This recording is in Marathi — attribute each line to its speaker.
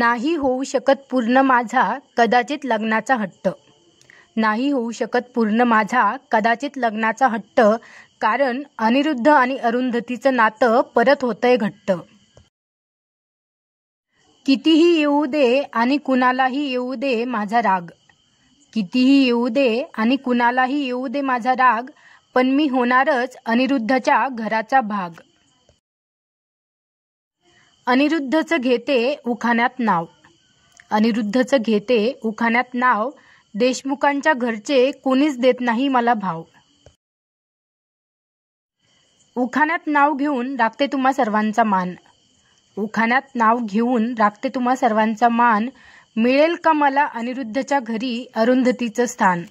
Speaker 1: नाही होऊ शकत पूर्ण माझा कदाचित लग्नाचा हट्ट नाही होऊ शकत पूर्ण माझा कदाचित लग्नाचा हट्ट कारण अनिरुद्ध आणि अरुंधतीचं नातं परत होतंय घट्ट कितीही येऊ दे आणि कुणालाही येऊ दे माझा राग कितीही येऊ दे आणि कुणालाही येऊ दे माझा राग पण मी होणारच अनिरुद्धच्या घराचा भाग अनिरुद्धचं घेते उखाण्यात नाव अनिरुद्धचं घेते उखाण्यात नाव देशमुखांच्या घरचे कोणीच देत नाही मला भाव उखाण्यात नाव घेऊन राखते तुम्हा सर्वांचा मान उखाण्यात नाव घेऊन राखते तुम्हा सर्वांचा मान मिळेल का मला अनिरुद्धच्या घरी अरुंधतीचं स्थान